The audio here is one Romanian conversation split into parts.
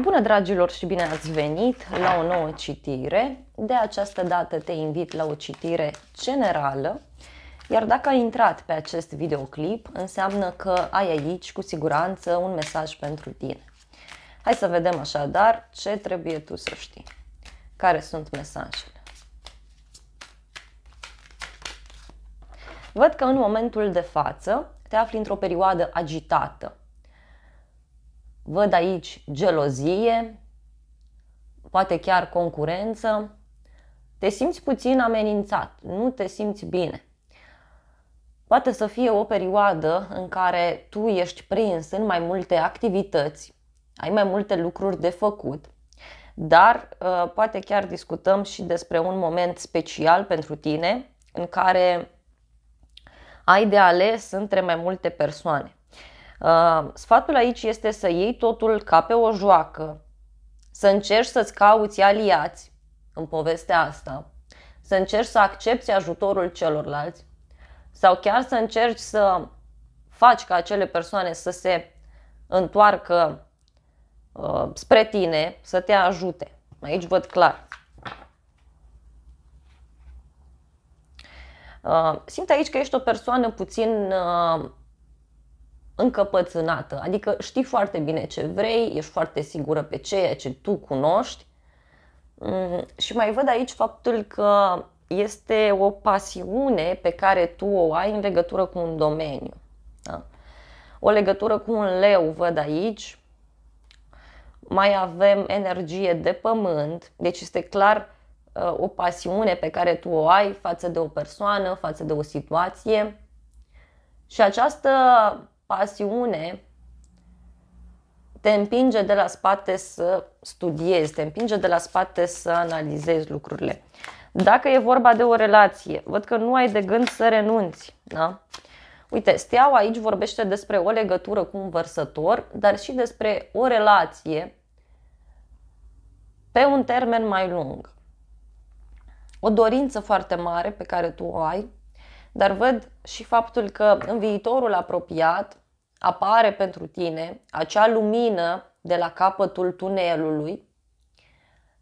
Bună dragilor și bine ați venit la o nouă citire. De această dată te invit la o citire generală, iar dacă ai intrat pe acest videoclip, înseamnă că ai aici cu siguranță un mesaj pentru tine. Hai să vedem așadar ce trebuie tu să știi. Care sunt mesajele? Văd că în momentul de față te afli într-o perioadă agitată, Văd aici gelozie, poate chiar concurență. Te simți puțin amenințat, nu te simți bine. Poate să fie o perioadă în care tu ești prins în mai multe activități, ai mai multe lucruri de făcut, dar uh, poate chiar discutăm și despre un moment special pentru tine în care ai de ales între mai multe persoane. Uh, sfatul aici este să iei totul ca pe o joacă, să încerci să-ți cauți aliați în povestea asta, să încerci să accepti ajutorul celorlalți sau chiar să încerci să faci ca acele persoane să se întoarcă uh, spre tine, să te ajute. Aici văd clar. Uh, simt aici că ești o persoană puțin uh, încăpățânată, adică știi foarte bine ce vrei, ești foarte sigură pe ceea ce tu cunoști mm, și mai văd aici faptul că este o pasiune pe care tu o ai în legătură cu un domeniu. Da? O legătură cu un leu văd aici, mai avem energie de pământ, deci este clar uh, o pasiune pe care tu o ai față de o persoană, față de o situație. Și această pasiune te împinge de la spate să studiezi, te împinge de la spate să analizezi lucrurile. Dacă e vorba de o relație, văd că nu ai de gând să renunți. Da? Uite, steaua aici vorbește despre o legătură cu un vărsător, dar și despre o relație pe un termen mai lung. O dorință foarte mare pe care tu o ai, dar văd și faptul că în viitorul apropiat apare pentru tine acea lumină de la capătul tunelului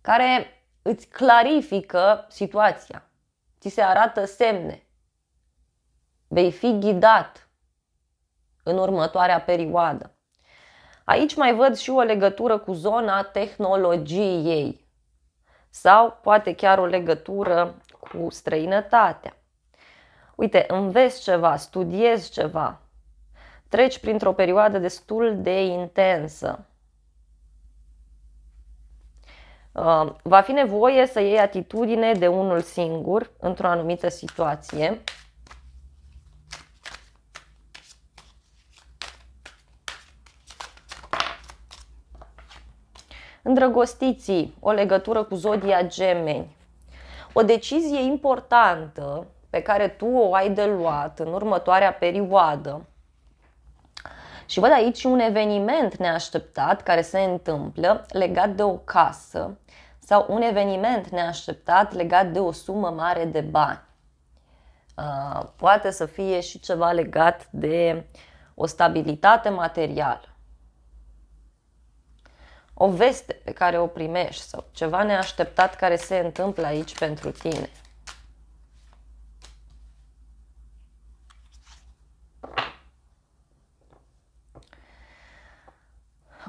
care îți clarifică situația, ți se arată semne. Vei fi ghidat în următoarea perioadă. Aici mai văd și o legătură cu zona tehnologiei sau poate chiar o legătură cu străinătatea. Uite, înveți ceva, studiezi ceva, treci printr-o perioadă destul de intensă. Uh, va fi nevoie să iei atitudine de unul singur într-o anumită situație. Îndrăgostiții, o legătură cu zodia gemeni. O decizie importantă pe care tu o ai de luat în următoarea perioadă și văd aici un eveniment neașteptat care se întâmplă legat de o casă sau un eveniment neașteptat legat de o sumă mare de bani. Uh, poate să fie și ceva legat de o stabilitate materială, o veste pe care o primești sau ceva neașteptat care se întâmplă aici pentru tine.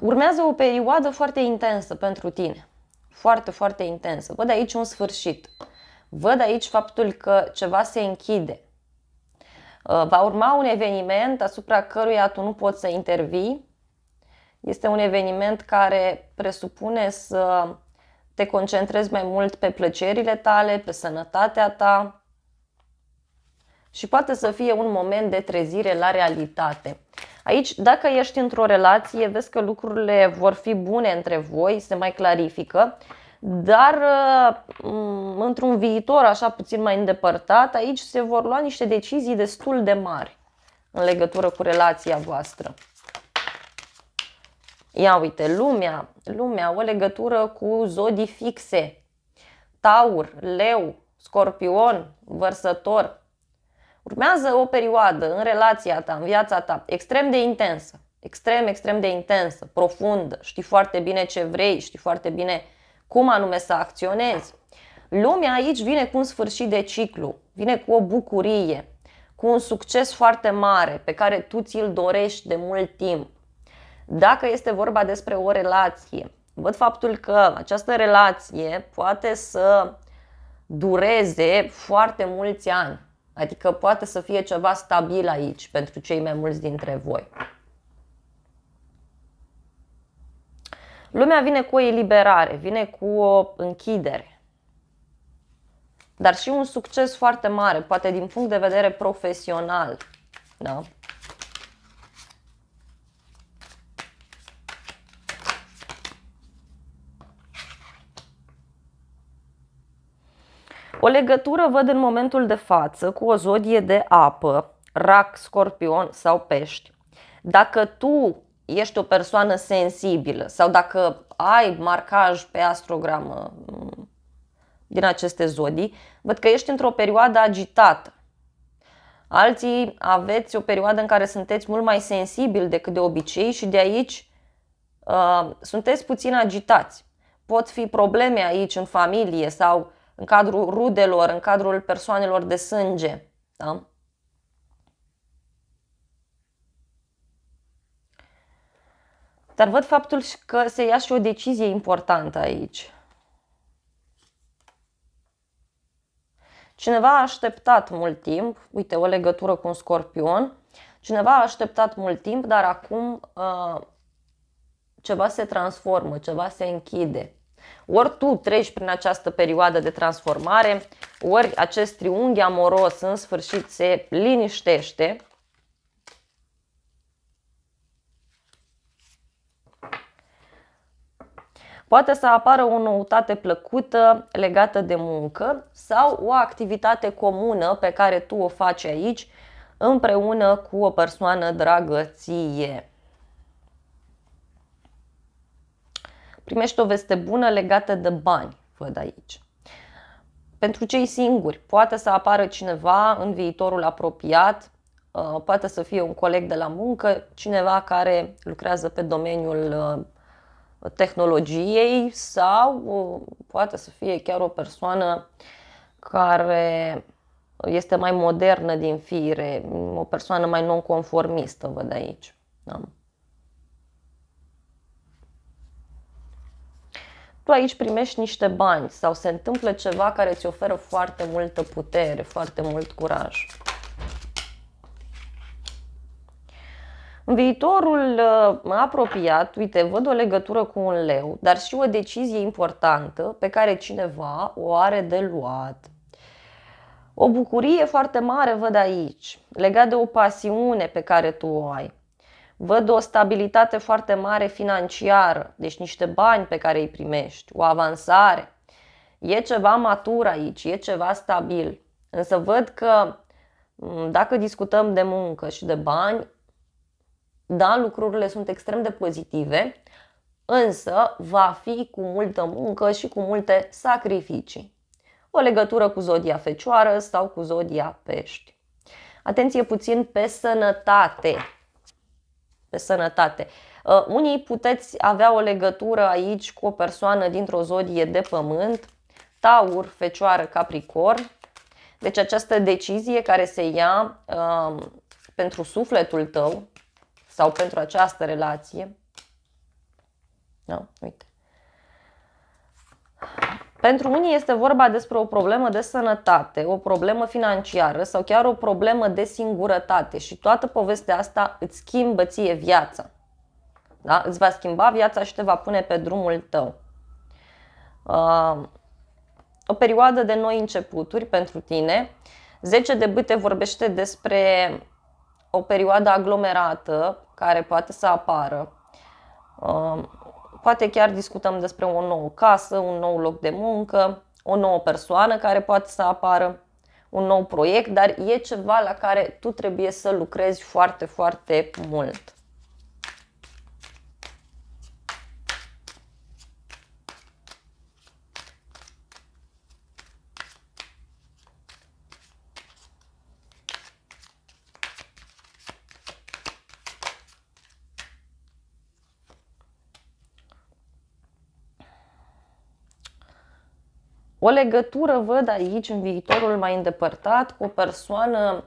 Urmează o perioadă foarte intensă pentru tine. Foarte, foarte intensă. Văd aici un sfârșit. Văd aici faptul că ceva se închide. Uh, va urma un eveniment asupra căruia tu nu poți să intervii. Este un eveniment care presupune să te concentrezi mai mult pe plăcerile tale, pe sănătatea ta și poate să fie un moment de trezire la realitate. Aici, dacă ești într-o relație, vezi că lucrurile vor fi bune între voi, se mai clarifică, dar uh, într-un viitor așa puțin mai îndepărtat, aici se vor lua niște decizii destul de mari în legătură cu relația voastră. Ia uite, lumea, lumea, o legătură cu zodii fixe, taur, leu, scorpion, vărsător, Urmează o perioadă în relația ta, în viața ta, extrem de intensă, extrem, extrem de intensă, profundă, știi foarte bine ce vrei, știi foarte bine cum anume să acționezi. Lumea aici vine cu un sfârșit de ciclu, vine cu o bucurie, cu un succes foarte mare pe care tu ți-l dorești de mult timp. Dacă este vorba despre o relație, văd faptul că această relație poate să dureze foarte mulți ani. Adică poate să fie ceva stabil aici pentru cei mai mulți dintre voi. Lumea vine cu o eliberare, vine cu o închidere, dar și un succes foarte mare, poate din punct de vedere profesional. Da? O legătură văd în momentul de față cu o zodie de apă, rac, scorpion sau pești. Dacă tu ești o persoană sensibilă sau dacă ai marcaj pe astrogramă mm, din aceste zodii, văd că ești într-o perioadă agitată. Alții aveți o perioadă în care sunteți mult mai sensibil decât de obicei și de aici uh, sunteți puțin agitați. Pot fi probleme aici în familie sau în cadrul rudelor, în cadrul persoanelor de sânge. Da? Dar văd faptul că se ia și o decizie importantă aici. Cineva a așteptat mult timp, uite, o legătură cu un scorpion, cineva a așteptat mult timp, dar acum uh, ceva se transformă, ceva se închide. Ori tu treci prin această perioadă de transformare, ori acest triunghi amoros în sfârșit se liniștește, Poate să apară o noutate plăcută legată de muncă sau o activitate comună pe care tu o faci aici împreună cu o persoană dragă ție. primești o veste bună legată de bani, văd aici. Pentru cei singuri, poate să apară cineva în viitorul apropiat, uh, poate să fie un coleg de la muncă, cineva care lucrează pe domeniul uh, tehnologiei sau uh, poate să fie chiar o persoană care este mai modernă din fire, o persoană mai nonconformistă, văd aici. Da. tu aici primești niște bani sau se întâmplă ceva care îți oferă foarte multă putere, foarte mult curaj. În viitorul uh, apropiat, uite, văd o legătură cu un leu, dar și o decizie importantă pe care cineva o are de luat. O bucurie foarte mare văd aici, legat de o pasiune pe care tu o ai. Văd o stabilitate foarte mare financiară, deci niște bani pe care îi primești, o avansare. E ceva matur aici, e ceva stabil. Însă văd că mm, dacă discutăm de muncă și de bani, da, lucrurile sunt extrem de pozitive, însă va fi cu multă muncă și cu multe sacrificii. O legătură cu zodia fecioară sau cu zodia pești. Atenție puțin pe sănătate pe sănătate. Uh, unii puteți avea o legătură aici cu o persoană dintr-o zodie de pământ, taur, fecioară, capricorn. Deci această decizie care se ia um, pentru sufletul tău sau pentru această relație. Da, uite. Pentru unii este vorba despre o problemă de sănătate, o problemă financiară sau chiar o problemă de singurătate și toată povestea asta îți schimbă ție viața. Da? Îți va schimba viața și te va pune pe drumul tău. Uh, o perioadă de noi începuturi pentru tine. 10 de bâte vorbește despre o perioadă aglomerată care poate să apară. Uh, poate chiar discutăm despre o nouă casă, un nou loc de muncă, o nouă persoană care poate să apară, un nou proiect, dar e ceva la care tu trebuie să lucrezi foarte, foarte mult. O legătură văd aici în viitorul mai îndepărtat cu o persoană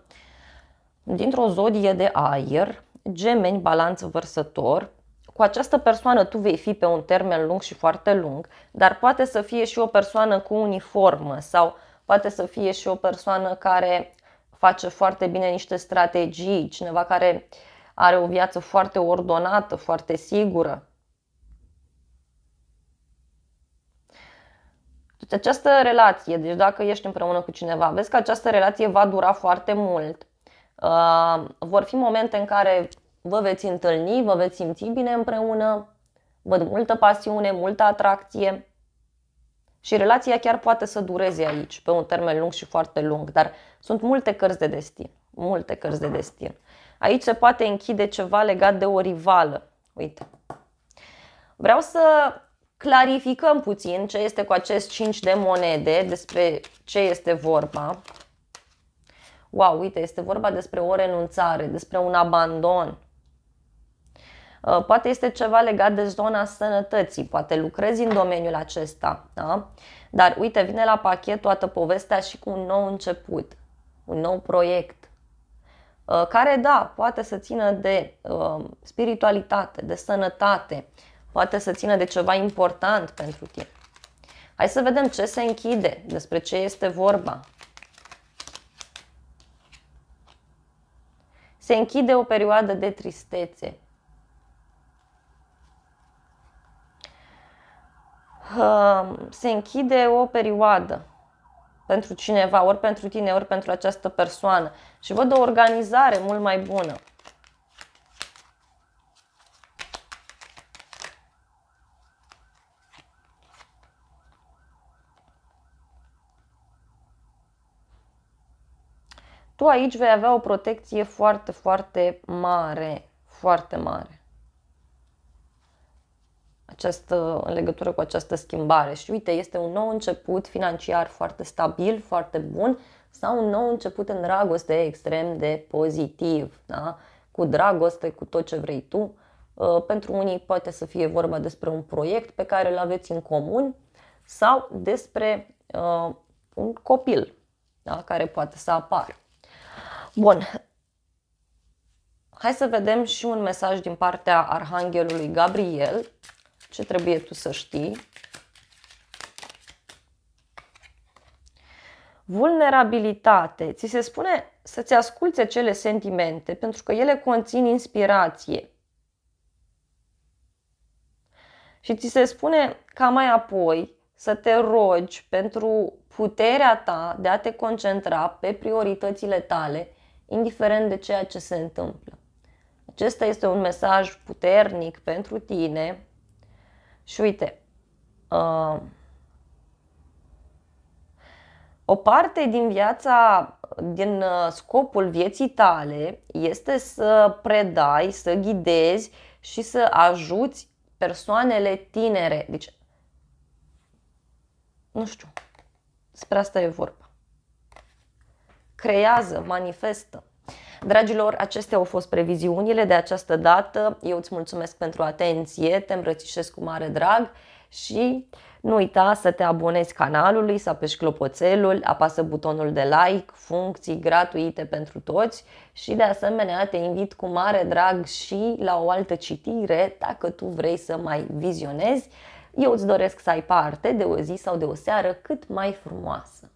dintr-o zodie de aer, gemeni, balanță, vărsător. Cu această persoană tu vei fi pe un termen lung și foarte lung, dar poate să fie și o persoană cu uniformă sau poate să fie și o persoană care face foarte bine niște strategii, cineva care are o viață foarte ordonată, foarte sigură. Deci această relație, deci dacă ești împreună cu cineva, vezi că această relație va dura foarte mult. Uh, vor fi momente în care vă veți întâlni, vă veți simți bine împreună, văd multă pasiune, multă atracție și relația chiar poate să dureze aici, pe un termen lung și foarte lung, dar sunt multe cărți de destin, multe cărți de destin. Aici se poate închide ceva legat de o rivală. Uite. Vreau să clarificăm puțin ce este cu acest 5 de monede, despre ce este vorba. Wow, uite, este vorba despre o renunțare, despre un abandon. Uh, poate este ceva legat de zona sănătății, poate lucrezi în domeniul acesta, da? Dar uite, vine la pachet toată povestea și cu un nou început, un nou proiect, uh, care, da, poate să țină de uh, spiritualitate, de sănătate, Poate să țină de ceva important pentru tine. Hai să vedem ce se închide, despre ce este vorba. Se închide o perioadă de tristețe. Se închide o perioadă pentru cineva, ori pentru tine, ori pentru această persoană. Și văd o organizare mult mai bună. tu aici vei avea o protecție foarte, foarte mare, foarte mare. Această, în legătură cu această schimbare. Și uite, este un nou început financiar foarte stabil, foarte bun sau un nou început în dragoste extrem de pozitiv, da? cu dragoste, cu tot ce vrei tu. Uh, pentru unii poate să fie vorba despre un proiect pe care îl aveți în comun sau despre uh, un copil da? care poate să apară. Bun. Hai să vedem și un mesaj din partea Arhanghelului Gabriel. Ce trebuie tu să știi? Vulnerabilitate. Ți se spune să-ți asculte cele sentimente pentru că ele conțin inspirație. Și ți se spune ca mai apoi să te rogi pentru puterea ta de a te concentra pe prioritățile tale indiferent de ceea ce se întâmplă. Acesta este un mesaj puternic pentru tine și uite, uh, o parte din viața, din uh, scopul vieții tale este să predai, să ghidezi și să ajuți persoanele tinere. Deci, nu știu, despre asta e vorba creează, manifestă. Dragilor, acestea au fost previziunile de această dată. Eu îți mulțumesc pentru atenție, te îmbrățișez cu mare drag și nu uita să te abonezi canalului, să apeși clopoțelul, apasă butonul de like, funcții gratuite pentru toți și de asemenea te invit cu mare drag și la o altă citire dacă tu vrei să mai vizionezi. Eu îți doresc să ai parte de o zi sau de o seară cât mai frumoasă.